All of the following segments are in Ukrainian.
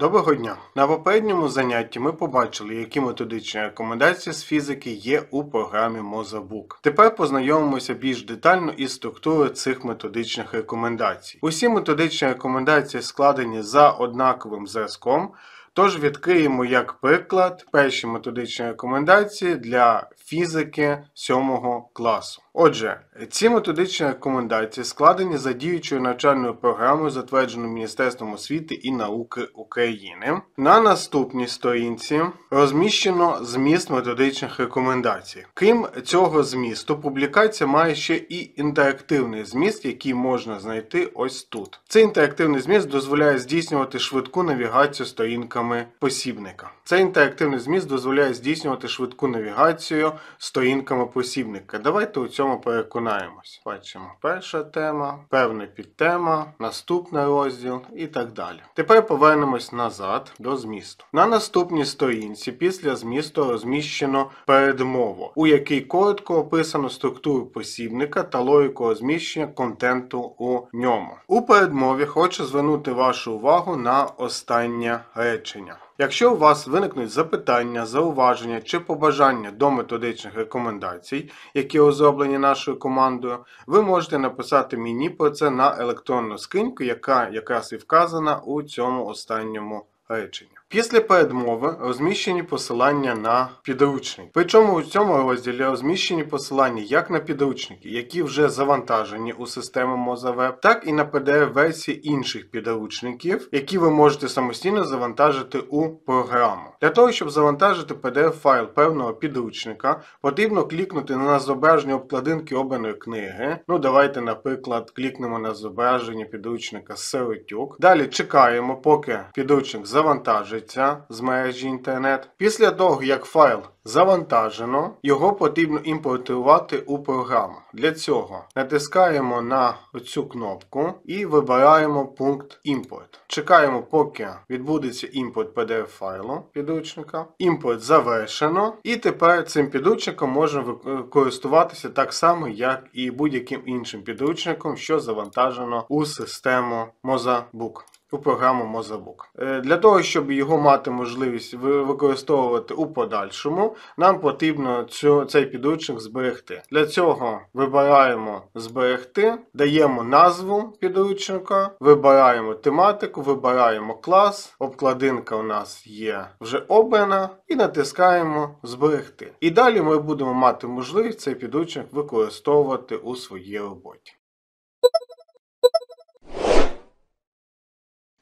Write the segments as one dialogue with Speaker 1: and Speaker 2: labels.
Speaker 1: Доброго дня! На попередньому занятті ми побачили, які методичні рекомендації з фізики є у програмі Мозабук. Тепер познайомимося більш детально із структурою цих методичних рекомендацій. Усі методичні рекомендації складені за однаковим зразком, тож відкриємо як приклад перші методичні рекомендації для фізики 7 класу. Отже, ці методичні рекомендації складені за діючою навчальною програмою, затвердженою Міністерством освіти і науки України. На наступній сторінці розміщено зміст методичних рекомендацій. Крім цього змісту, публікація має ще і інтерактивний зміст, який можна знайти ось тут. Цей інтерактивний зміст дозволяє здійснювати швидку навігацію сторінками посібника. Цей інтерактивний зміст дозволяє здійснювати швидку навігацію сторінками посібника. Давайте у цьому переконаємо перетинаємось. Бачимо, перша тема, певна підтема, наступний розділ і так далі. Тепер повернемось назад до змісту. На наступній сторінці після змісту розміщено передмову, у якій коротко описано структуру посібника та логіку розміщення контенту у ньому. У передмові хочу звернути вашу увагу на останнє речення. Якщо у вас виникнуть запитання, зауваження чи побажання до методичних рекомендацій, які озроблені нашою командою, ви можете написати мені про це на електронну скиньку, яка якраз і вказана у цьому останньому реченні. Після передмови розміщені посилання на підручник. Причому у цьому розділі розміщені посилання як на підручники, які вже завантажені у систему MozaWeb, так і на PDF-версії інших підручників, які ви можете самостійно завантажити у програму. Для того, щоб завантажити PDF-файл певного підручника, потрібно клікнути на зображення обкладинки обраної книги. Ну, давайте, наприклад, клікнемо на зображення підручника Сиротюк. Далі чекаємо, поки підручник завантажить вантажиться з мережі інтернет. Після того, як файл завантажено, його потрібно імпортувати у програму. Для цього натискаємо на цю кнопку і вибираємо пункт імпорт. Чекаємо, поки відбудеться імпорт PDF файлу підручника. Імпорт завершено. І тепер цим підручником можна користуватися так само, як і будь-яким іншим підручником, що завантажено у систему Mozabook у програму Мозабук. Е, для того, щоб його мати можливість використовувати у подальшому, нам потрібно цю, цей підручник зберегти. Для цього вибираємо зберегти, даємо назву підручника, вибираємо тематику, вибираємо клас, обкладинка у нас є вже обрана, і натискаємо зберегти. І далі ми будемо мати можливість цей підручник використовувати у своїй роботі.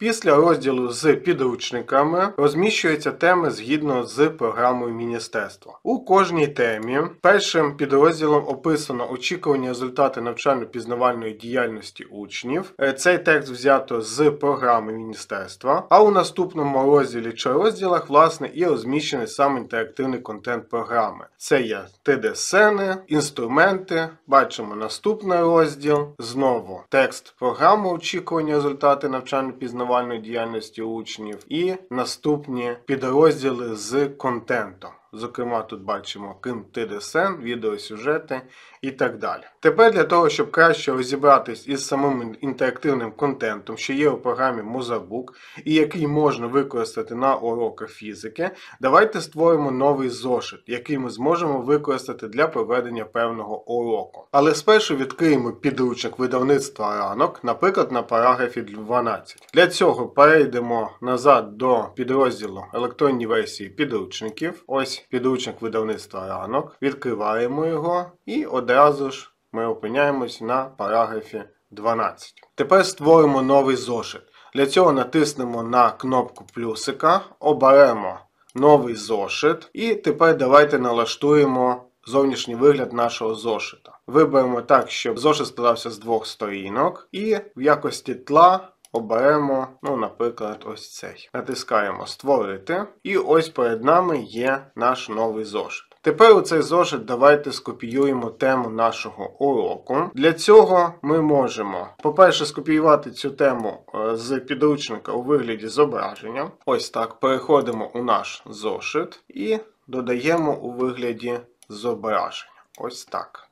Speaker 1: Після розділу з підручниками розміщуються теми згідно з програмою міністерства. У кожній темі першим підрозділом описано очікувані результати навчально-пізнавальної діяльності учнів. Е, цей текст взято з програми міністерства. А у наступному розділі чи розділах, власне, і розміщений сам інтерактивний контент програми. Це є тд d сцени інструменти. Бачимо наступний розділ. Знову текст програми очікування результати навчально-пізнавальної пізнавальної діяльності учнів, і наступні підрозділи з контентом. Зокрема, тут бачимо кінти ТДСН, відеосюжети і так далі. Тепер для того, щоб краще розібратись із самим інтерактивним контентом, що є у програмі Мозабук і який можна використати на уроках фізики, давайте створимо новий зошит, який ми зможемо використати для проведення певного уроку. Але спершу відкриємо підручник видавництва ранок, наприклад, на параграфі 12. Для цього перейдемо назад до підрозділу електронні версії підручників. Ось підручник видавництва ранок, відкриваємо його і одразу ж ми опиняємось на параграфі 12. Тепер створимо новий зошит. Для цього натиснемо на кнопку плюсика, оберемо новий зошит. І тепер давайте налаштуємо зовнішній вигляд нашого зошита. Виберемо так, щоб зошит складався з двох сторінок. І в якості тла. Оберемо, ну, наприклад, ось цей. Натискаємо Створити. І ось перед нами є наш новий зошит. Тепер у цей зошит давайте скопіюємо тему нашого уроку. Для цього ми можемо, по-перше, скопіювати цю тему е, з підручника у вигляді зображення. Ось так. Переходимо у наш зошит і додаємо у вигляді зображення. Ось так.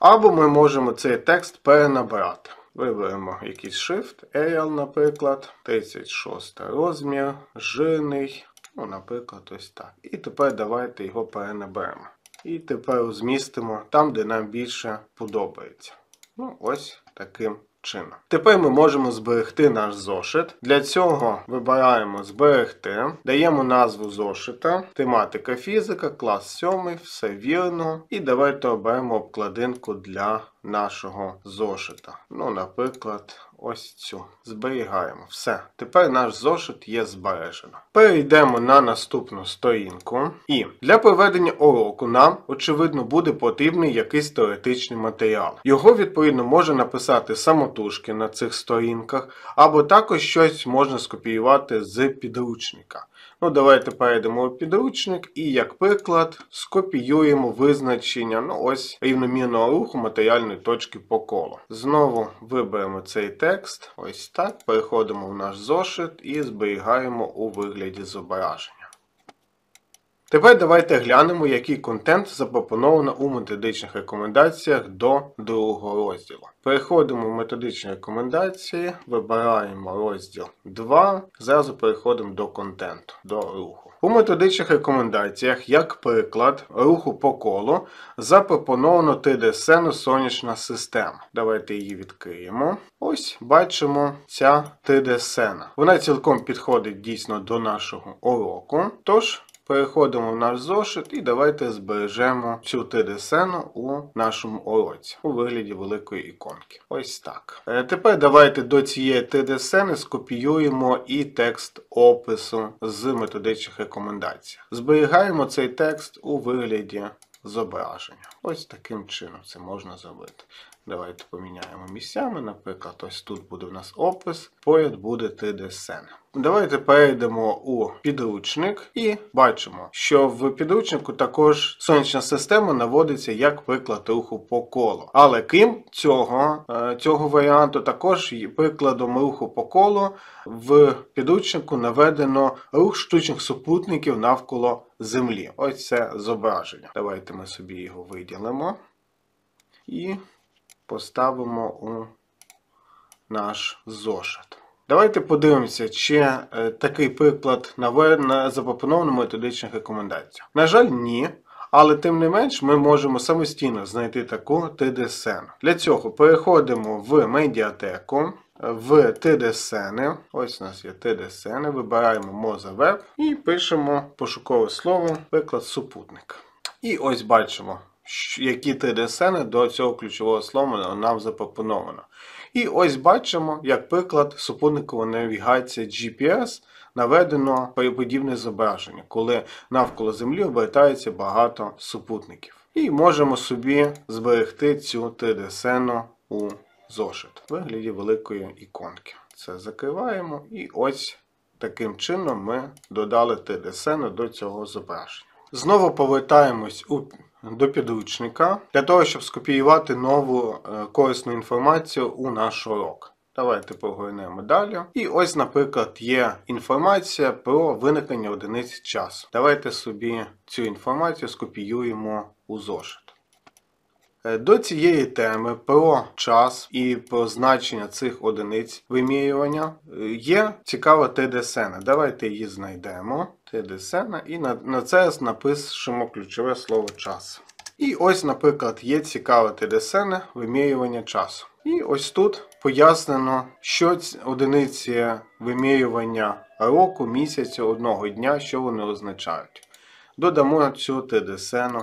Speaker 1: Або ми можемо цей текст перенабрати. Виберемо якийсь Shift, Arial, наприклад, 36 розмір, жирний. Ну, наприклад, ось так. І тепер давайте його перенаберемо. І тепер змістимо там, де нам більше подобається. Ну, ось таким чином. Тепер ми можемо зберегти наш зошит. Для цього вибираємо зберегти, даємо назву зошита, тематика фізика, клас 7, все вірно. І давайте оберемо обкладинку для нашого зошита. Ну, наприклад, ось цю. Зберігаємо. Все. Тепер наш зошит є збережено. Перейдемо на наступну сторінку. І для проведення уроку нам, очевидно, буде потрібний якийсь теоретичний матеріал. Його, відповідно, можна написати самотужки на цих сторінках, або також щось можна скопіювати з підручника. Ну, Давайте перейдемо у підручник і, як приклад, скопіюємо визначення ну ось, рівномірного руху матеріальної точки по колу. Знову виберемо цей текст, ось так. Переходимо в наш зошит і зберігаємо у вигляді зображень. Тепер давайте глянемо, який контент запропоновано у методичних рекомендаціях до другого розділу. Переходимо в методичні рекомендації, вибираємо розділ 2, зразу переходимо до контенту, до руху. У методичних рекомендаціях, як приклад, руху по колу запропоновано 3D-сцену сонячна система. Давайте її відкриємо. Ось бачимо ця 3 d сена Вона цілком підходить дійсно до нашого уроку. Тож Переходимо в наш зошит і давайте збережемо цю 3 d у нашому уроці у вигляді великої іконки. Ось так. Е, тепер давайте до цієї 3 d скопіюємо і текст опису з методичних рекомендацій. Зберігаємо цей текст у вигляді зображення. Ось таким чином це можна зробити. Давайте поміняємо місцями. Наприклад, ось тут буде в нас опис, поряд буде 3 d Давайте перейдемо у підручник і бачимо, що в підручнику також сонячна система наводиться як приклад руху по колу. Але крім цього, е, цього варіанту також прикладом руху по колу в підручнику наведено рух штучних супутників навколо Землі. Ось це зображення. Давайте ми собі його виділимо і поставимо у наш зошит. Давайте подивимося, чи е, такий приклад на запропоновано методичних рекомендаціях. На жаль, ні. Але тим не менш ми можемо самостійно знайти таку 3D-сцену. Для цього переходимо в медіатеку, в 3D-сцени. Ось у нас є 3D-сцени, вибираємо Мозавеб і пишемо пошукове слово, приклад супутник. І ось бачимо, які 3D-сцени до цього ключового слова нам запропоновано. І ось бачимо, як приклад супутникова навігація GPS наведено подібне зображення, коли навколо Землі обертається багато супутників. І можемо собі зберегти цю 3D-сцену у зошит в вигляді великої іконки. Це закриваємо і ось таким чином ми додали 3D-сцену до цього зображення. Знову повертаємось у до підручника для того, щоб скопіювати нову е, корисну інформацію у наш урок. Давайте прогорнемо далі. І ось, наприклад, є інформація про виникнення одиниць часу. Давайте собі цю інформацію скопіюємо у зошит. Е, до цієї теми про час і про значення цих одиниць вимірювання е, є цікава ТДСН. Давайте її знайдемо. TDSN і на, на це напишемо ключове слово час. І ось, наприклад, є цікаве ТДСН вимірювання часу. І ось тут пояснено, що одиниці вимірювання року, місяця, одного дня, що вони означають. Додамо цю ТДСН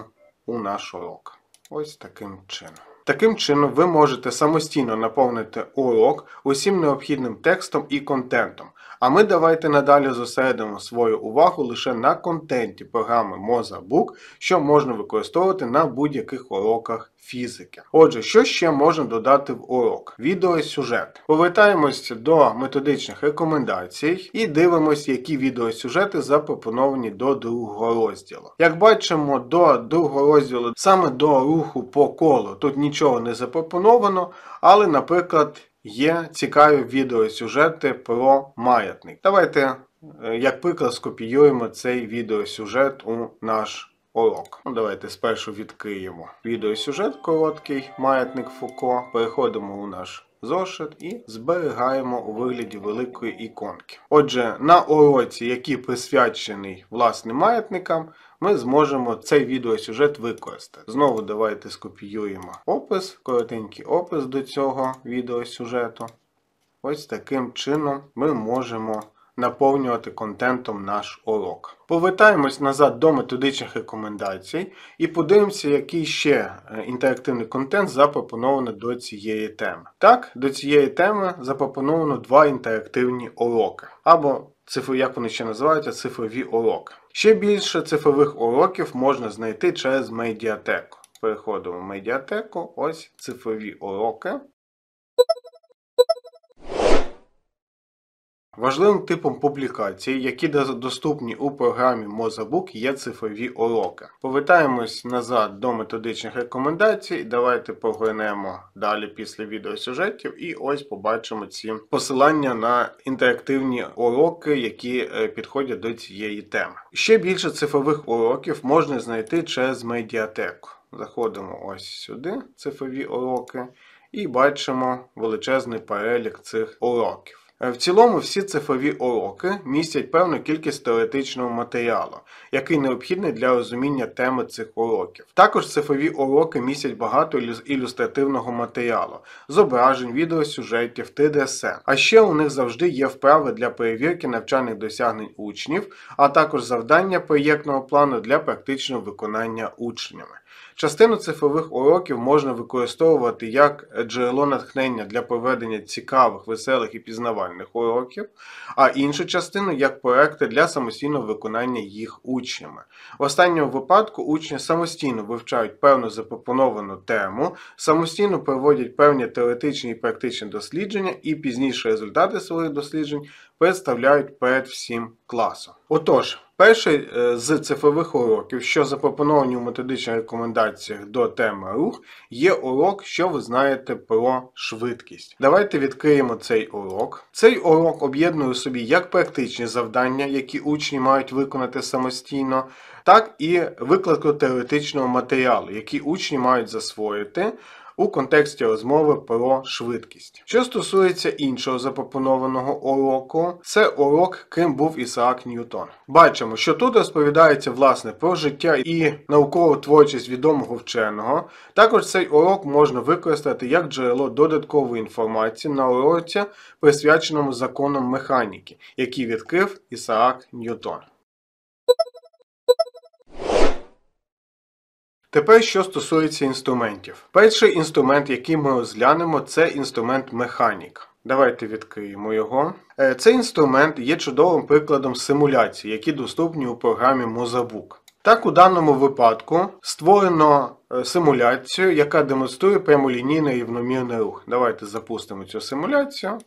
Speaker 1: у наш урок. Ось таким чином. Таким чином, ви можете самостійно наповнити урок усім необхідним текстом і контентом. А ми давайте надалі зосередимо свою увагу лише на контенті програми MozaBook, що можна використовувати на будь-яких уроках фізики. Отже, що ще можна додати в урок? Відеосюжет. Повертаємось до методичних рекомендацій і дивимось, які відеосюжети запропоновані до другого розділу. Як бачимо, до другого розділу саме до руху по колу тут нічого не запропоновано, але, наприклад, є цікаві відеосюжети про маятник. Давайте, е, як приклад, скопіюємо цей відеосюжет у наш урок. Ну, Давайте спершу від Відеосюжет короткий, маятник Фуко. Переходимо у наш зошит і зберігаємо у вигляді великої іконки. Отже, на уроці, який присвячений власним маятникам, ми зможемо цей відеосюжет використати. Знову давайте скопіюємо опис, коротенький опис до цього відеосюжету. Ось таким чином ми можемо наповнювати контентом наш урок. Повертаємось назад до методичних рекомендацій і подивимося, який ще е, інтерактивний контент запропоновано до цієї теми. Так, до цієї теми запропоновано два інтерактивні уроки. Або цифри, як вони ще називаються, цифрові уроки. Ще більше цифрових уроків можна знайти через медіатеку. Переходимо в медіатеку, ось цифрові уроки. Важливим типом публікацій, які доступні у програмі Мозабук, є цифрові уроки. Повертаємось назад до методичних рекомендацій. Давайте поглянемо далі після відеосюжетів і ось побачимо ці посилання на інтерактивні уроки, які е, підходять до цієї теми. Ще більше цифрових уроків можна знайти через медіатеку. Заходимо ось сюди, цифрові уроки, і бачимо величезний перелік цих уроків. Е, в цілому всі цифрові уроки містять певну кількість теоретичного матеріалу, який необхідний для розуміння теми цих уроків. Також цифрові уроки містять багато ілюстративного матеріалу, зображень, відеосюжетів, 3DSN. Е. А ще у них завжди є вправи для перевірки навчальних досягнень учнів, а також завдання проєктного плану для практичного виконання учнями. Частину цифрових уроків можна використовувати як джерело натхнення для проведення цікавих, веселих і пізнавальних уроків, а іншу частину як проекти для самостійного виконання їх учнями. В останньому випадку учні самостійно вивчають певну запропоновану тему, самостійно проводять певні теоретичні і практичні дослідження, і пізніше результати своїх досліджень представляють перед всім класом. Отож. Перший е, з цифрових уроків, що запропоновані у методичних рекомендаціях до теми рух, є урок, що ви знаєте про швидкість. Давайте відкриємо цей урок. Цей урок об'єднує у собі як практичні завдання, які учні мають виконати самостійно, так і викладку теоретичного матеріалу, який учні мають засвоїти у контексті розмови про швидкість. Що стосується іншого запропонованого уроку, це урок, ким був Ісаак Ньютон. Бачимо, що тут розповідається власне про життя і наукову творчість відомого вченого. Також цей урок можна використати як джерело додаткової інформації на уроці, присвяченому законам механіки, який відкрив Ісаак Ньютон. Тепер, що стосується інструментів. Перший інструмент, який ми розглянемо, це інструмент механік. Давайте відкриємо його. Е, цей інструмент є чудовим прикладом симуляцій, які доступні у програмі Mozabook. Так, у даному випадку створено е, симуляцію, яка демонструє прямолінійний рівномірний рух. Давайте запустимо цю симуляцію.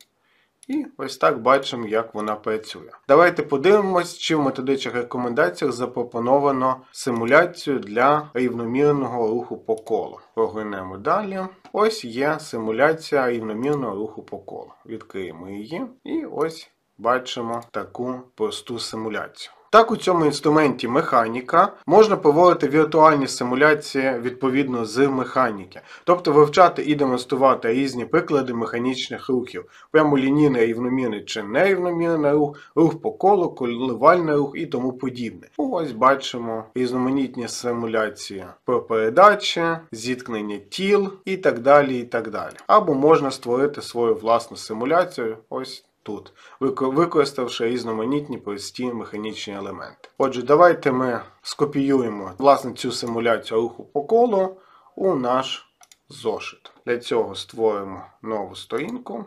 Speaker 1: І ось так бачимо, як вона працює. Давайте подивимось, чи в методичних рекомендаціях запропоновано симуляцію для рівномірного руху по колу. Прогинемо далі. Ось є симуляція рівномірного руху по колу. Відкриємо її і ось бачимо таку просту симуляцію. Так у цьому інструменті механіка можна проводити віртуальні симуляції відповідно з механіки, тобто вивчати і демонструвати різні приклади механічних рухів, прямолінійний рівномірний чи нерівномірний рух, рух по колу, коливальний рух і тому подібне. Ось бачимо різноманітні симуляції про передачі, зіткнення тіл і так далі. і так далі. Або можна створити свою власну симуляцію. ось тут, використавши різноманітні прості механічні елементи. Отже, давайте ми скопіюємо власне цю симуляцію руху по колу у наш зошит. Для цього створимо нову сторінку.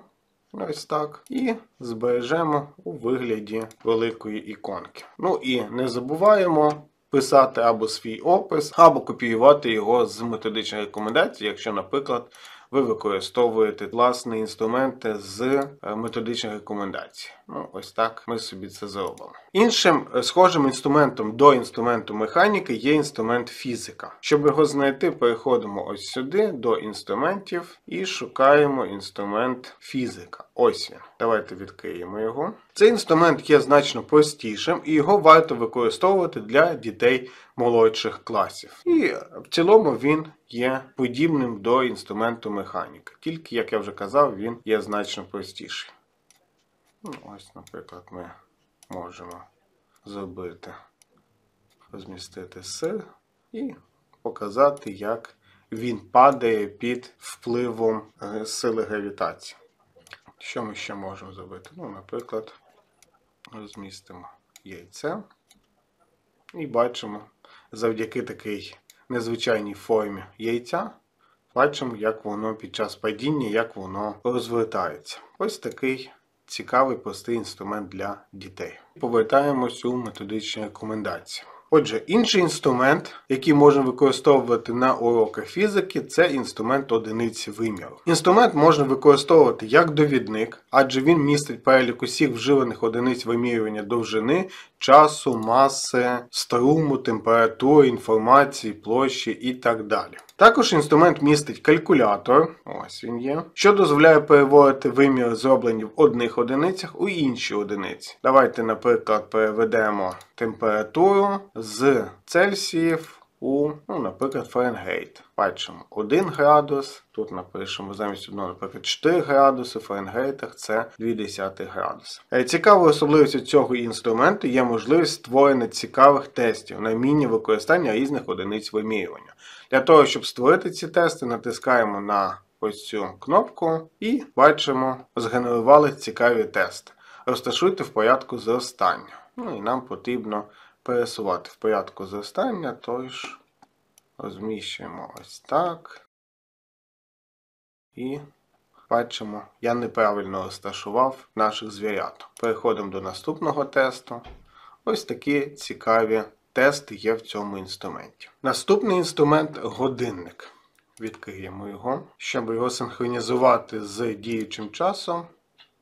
Speaker 1: Ось так. І збережемо у вигляді великої іконки. Ну і не забуваємо писати або свій опис, або копіювати його з методичних рекомендацій, якщо, наприклад, ви використовуєте власний інструмент з е, методичних рекомендацій. Ну, ось так ми собі це зробимо. Іншим е, схожим інструментом до інструменту механіки є інструмент фізика. Щоб його знайти, переходимо ось сюди до інструментів і шукаємо інструмент фізика. Ось він. Давайте відкриємо його. Цей інструмент є значно простішим і його варто використовувати для дітей молодших класів. І в цілому він є подібним до інструменту механіка. Тільки, як я вже казав, він є значно простіший. Ну, Ось, наприклад, ми можемо зробити, розмістити сир і показати, як він падає під впливом е, сили гравітації. Що ми ще можемо зробити? Ну, наприклад, розмістимо яйце. І бачимо завдяки такій незвичайній формі яйця. Бачимо, як воно під час падіння, як воно розвертається. Ось такий цікавий простий інструмент для дітей. Повертаємось у методичні рекомендації. Отже, інший інструмент, який можна використовувати на уроках фізики, це інструмент одиниці виміру. Інструмент можна використовувати як довідник, адже він містить перелік усіх вживаних одиниць вимірювання довжини, часу, маси, струму, температури, інформації, площі і так далі. Також інструмент містить калькулятор, ось він є, що дозволяє переводити вимір зроблені в одних одиницях у інші одиниці. Давайте, наприклад, переведемо температуру з Цельсіїв у, ну, наприклад, Фаренгейт. Бачимо 1 градус. Тут напишемо замість одного, наприклад, 4 градуси, в Фаренгейтах це 0,2 градуси. Е, цікавою особливістю цього інструменту є можливість створення цікавих тестів на міні використання різних одиниць вимірювання. Для того, щоб створити ці тести, натискаємо на ось цю кнопку і бачимо, згенерували цікаві тести. Розташуйте в порядку зростання. Ну і нам потрібно пересувати в порядку зростання, тож розміщуємо ось так. І бачимо, я неправильно розташував наших звірят. Переходимо до наступного тесту. Ось такі цікаві тести є в цьому інструменті. Наступний інструмент годинник. Відкриємо його. Щоб його синхронізувати з діючим часом,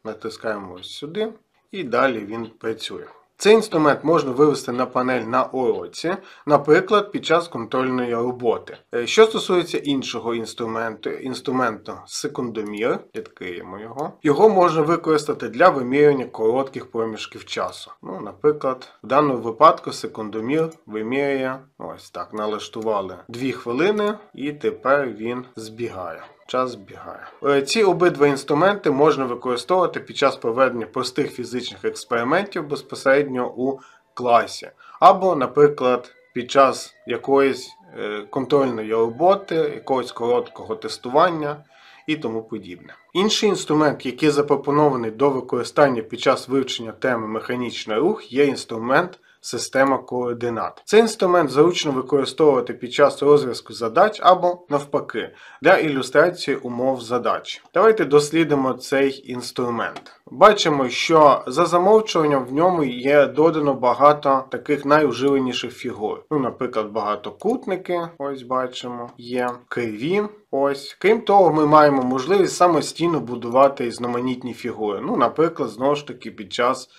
Speaker 1: натискаємо ось сюди, і далі він працює. Цей інструмент можна вивести на панель на уроці, наприклад, під час контрольної роботи. Е, що стосується іншого інструменту, інструменту секундомір, відкриємо його, його можна використати для вимірювання коротких проміжків часу. Ну, Наприклад, в даному випадку секундомір вимірює, ось так, налаштували 2 хвилини, і тепер він збігає. Час бігає. Е, ці обидва інструменти можна використовувати під час проведення простих фізичних експериментів безпосередньо у класі. Або, наприклад, під час якоїсь е, контрольної роботи, якогось короткого тестування і тому подібне. Інший інструмент, який запропонований до використання під час вивчення теми механічний рух, є інструмент система координат. Цей інструмент заручно використовувати під час розв'язку задач або, навпаки, для ілюстрації умов задач. Давайте дослідимо цей інструмент. Бачимо, що за замовчуванням в ньому є додано багато таких найуживленіших фігур. Ну, Наприклад, багатокутники, ось бачимо, є криві. Ось, крім того, ми маємо можливість самостійно будувати різноманітні фігури. Ну, наприклад, знову ж таки, під час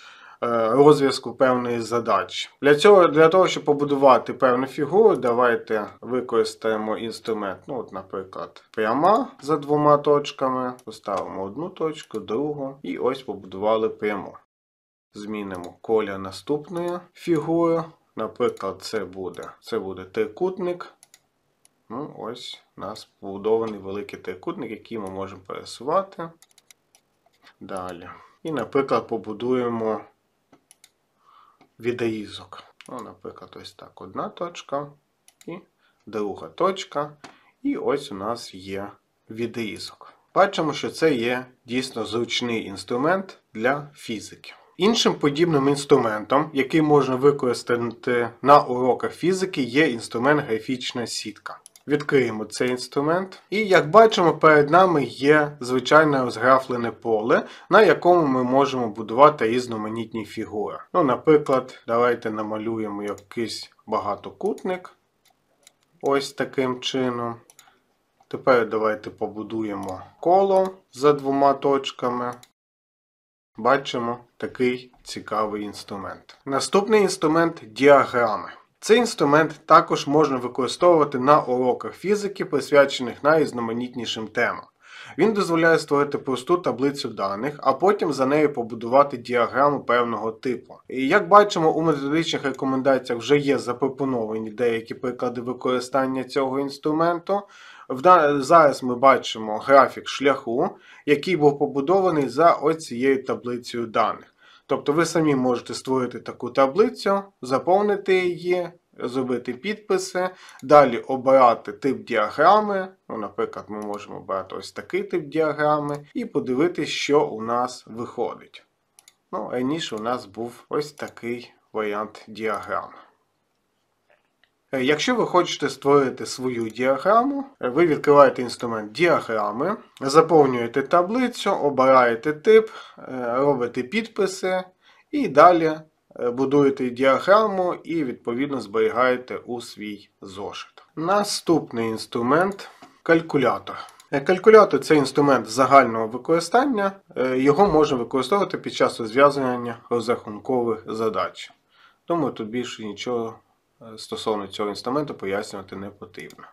Speaker 1: Е, розв'язку певної задачі. Для цього, для того, щоб побудувати певну фігуру, давайте використаємо інструмент. Ну, от, Наприклад, пряма за двома точками. Поставимо одну точку, другу. І ось побудували пряму. Змінимо коля наступної фігури. Наприклад, це буде це буде трикутник. Ну, Ось у нас побудований великий трикутник, який ми можемо пересувати. Далі. І, наприклад, побудуємо Відеїзок. Ну, Наприклад, ось так одна точка і друга точка. І ось у нас є відрізок. Бачимо, що це є дійсно зручний інструмент для фізики. Іншим подібним інструментом, який можна використати на уроках фізики, є інструмент графічна сітка. Відкриємо цей інструмент. І як бачимо, перед нами є звичайне розграфлене поле, на якому ми можемо будувати різноманітні фігури. Ну, Наприклад, давайте намалюємо якийсь багатокутник. Ось таким чином. Тепер давайте побудуємо коло за двома точками. Бачимо такий цікавий інструмент. Наступний інструмент діаграми. Цей інструмент також можна використовувати на уроках фізики, присвячених найрізноманітнішим темам. Він дозволяє створити просту таблицю даних, а потім за нею побудувати діаграму певного типу. І як бачимо, у методичних рекомендаціях вже є запропоновані деякі приклади використання цього інструменту. Зараз ми бачимо графік шляху, який був побудований за оцією таблицею даних. Тобто ви самі можете створити таку таблицю, заповнити її, зробити підписи, далі обирати тип діаграми. Ну, Наприклад, ми можемо обрати ось такий тип діаграми і подивитися, що у нас виходить. Ну, Раніше у нас був ось такий варіант діаграми. Якщо ви хочете створити свою діаграму, ви відкриваєте інструмент діаграми, заповнюєте таблицю, обираєте тип, е, робите підписи і далі е, будуєте діаграму і відповідно зберігаєте у свій зошит. Наступний інструмент калькулятор. Е, калькулятор це інструмент загального використання, його можна використовувати під час розв'язування розрахункових задач. Тому тут більше нічого Е, стосовно цього інструменту пояснювати не потрібно.